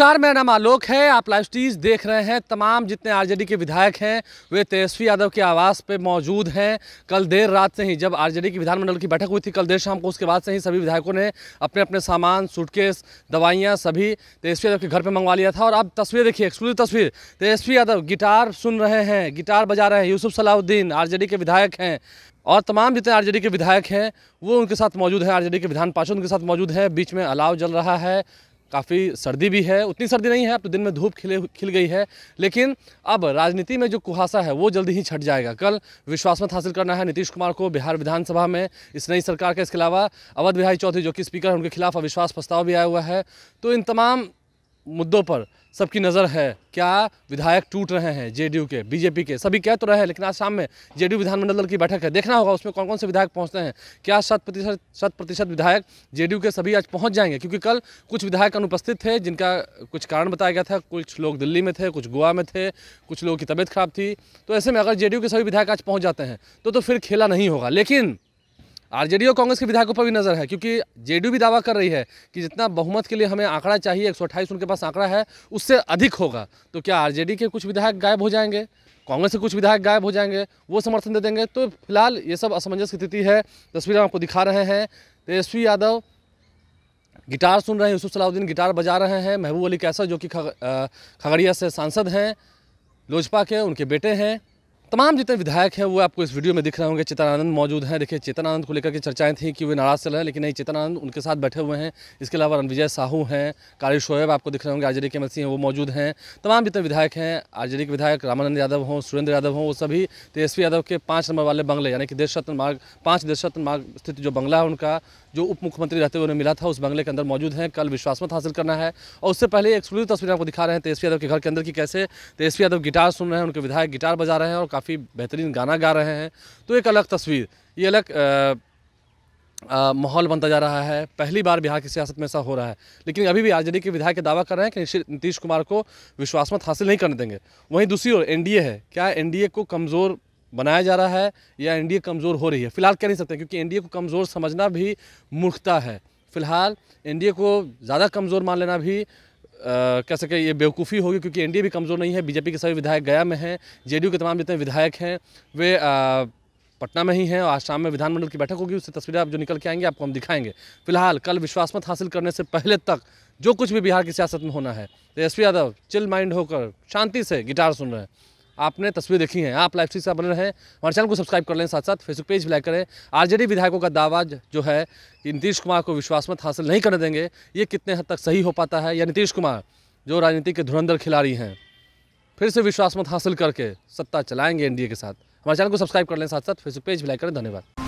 नमस्कार मेरा नाम आलोक है आप लाइव स्टीज देख रहे हैं तमाम जितने आरजेडी के विधायक हैं वे तेजस्वी यादव के आवास पर मौजूद हैं कल देर रात से ही जब आरजेडी की विधानमंडल की बैठक हुई थी कल देर शाम को उसके बाद से ही सभी विधायकों ने अपने अपने सामान सूटकेस दवाइयाँ सभी तेजस्वी यादव के घर पर मंगवा लिया था और अब तस्वीर देखिए एक्सक्लूसिव तस्वीर तेजस्वी यादव गिटार सुन रहे हैं गिटार बजा रहे हैं यूसुफ सलाउद्दीन आर के विधायक हैं और तमाम जितने आरजेडी के विधायक हैं वो उनके साथ मौजूद हैं आरजेडी के विधान पार्षद उनके साथ मौजूद हैं बीच में अलाव जल रहा है काफ़ी सर्दी भी है उतनी सर्दी नहीं है अब तो दिन में धूप खिले खिल गई है लेकिन अब राजनीति में जो कुहासा है वो जल्दी ही छट जाएगा कल विश्वास मत हासिल करना है नीतीश कुमार को बिहार विधानसभा में इस नई सरकार के इसके अलावा अवध बिहारी चौधरी जो कि स्पीकर हैं उनके खिलाफ अविश्वास प्रस्ताव भी आया हुआ है तो इन तमाम मुद्दों पर सबकी नज़र है क्या विधायक टूट रहे हैं जेडीयू के बीजेपी के सभी कह तो रहे हैं लेकिन आज शाम में जेडीयू विधानमंडल की बैठक है देखना होगा उसमें कौन कौन से विधायक पहुंचते हैं क्या शत प्रतिशत शत प्रतिशत विधायक जेडीयू के सभी आज पहुंच जाएंगे क्योंकि कल कुछ विधायक अनुपस्थित थे जिनका कुछ कारण बताया गया था कुछ लोग दिल्ली में थे कुछ गोवा में थे कुछ लोगों की तबीयत खराब थी तो ऐसे में अगर जे के सभी विधायक आज पहुँच जाते हैं तो, तो फिर खेला नहीं होगा लेकिन आरजेडी और कांग्रेस के विधायकों पर भी नज़र है क्योंकि जेडीयू भी दावा कर रही है कि जितना बहुमत के लिए हमें आंकड़ा चाहिए एक उनके पास आंकड़ा है उससे अधिक होगा तो क्या आरजेडी के कुछ विधायक गायब हो जाएंगे कांग्रेस के कुछ विधायक गायब हो जाएंगे वो समर्थन दे देंगे तो फिलहाल ये सब असमंजस की स्थिति है तस्वीरें आपको दिखा रहे हैं तेजस्वी यादव गिटार सुन रहे हैं यूसुफ सलाउद्दीन गिटार बजा रहे हैं महबूब अली कैसर जो कि खगड़िया से सांसद हैं लोजपा के उनके बेटे हैं तमाम जितने विधायक हैं वो आपको इस वीडियो में दिख रहे होंगे चेतनानंद मौजूद हैं देखिए चेतनानंद को लेकर के चर्चाएं थी कि वे नाराज़ चल रहे हैं लेकिन नहीं चेतनानंद उनके साथ बैठे हुए हैं इसके अलावा रणविजय साहू हैं कारी शोएब आपको दिख रहे होंगे आजरी के मसीह हैं वो मौजूद हैं तमाम जितने विधायक हैं आजरी के विधायक रामानंद यादव हों सुरेंद्र यादव हों वो सभी तेजस्वी यादव के पाँच नंबर वाले बंगले यानी कि देश रत्न मार्ग पाँच देश रत्न मार्ग स्थित जो बंगला है उनका जो उप मुख्यमंत्री रहते हुए उन्हें मिला था उस बंगले के अंदर मौजूद हैं कल मत हासिल करना है और उससे पहले एक एक्सक्लूसिव तस्वीर आपको दिखा रहे हैं तेजस्वी यादव के घर के अंदर की कैसे तेजस्वी यादव गिटार सुन रहे हैं उनके विधायक गिटार बजा रहे हैं और काफ़ी बेहतरीन गाना गा रहे हैं तो एक अलग तस्वीर ये अलग माहौल बनता जा रहा है पहली बार बिहार की सियासत में ऐसा हो रहा है लेकिन अभी भी आरजेडी के विधायक दावा कर रहे हैं कि नीतीश कुमार को विश्वास मत हासिल नहीं करने देंगे वहीं दूसरी ओर एनडीए है क्या एनडीए को कमज़ोर बनाया जा रहा है या एनडीए कमज़ोर हो रही है फिलहाल कह नहीं सकते क्योंकि एनडीए को कमज़ोर समझना भी मूर्खता है फिलहाल एनडीए को ज़्यादा कमज़ोर मान लेना भी कह सके ये बेवकूफ़ी होगी क्योंकि एनडीए भी कमज़ोर नहीं है बीजेपी के सभी विधायक गया में हैं जेडीयू के तमाम जितने विधायक हैं वे पटना में ही हैं और आज शाम में विधानमंडल की बैठक होगी उससे तस्वीरें आप जो निकल के आएंगे आपको हम दिखाएंगे फिलहाल कल विश्वास मत हासिल करने से पहले तक जो कुछ भी बिहार की सियासत में होना है तेजस्वी तो यादव चिल माइंड होकर शांति से गिटार सुन रहे हैं आपने तस्वीर देखी है आप लाइव से बने रहे हमारे चैनल को सब्सक्राइब कर लें साथ साथ फेसबुक पेज भी लाइक करें आरजेडी विधायकों का दावा जो है कि नीतीश कुमार को विश्वास मत हासिल नहीं करने देंगे ये कितने हद तक सही हो पाता है या नीतीश कुमार जो राजनीति के धुरंधर खिलाड़ी हैं फिर से विश्वास मत हासिल करके सत्ता चलाएंगे एनडीए के साथ हमारे चैनल को सब्सक्राइब कर लें साथ साथ फेसबुक पेज भी लाइक करें धन्यवाद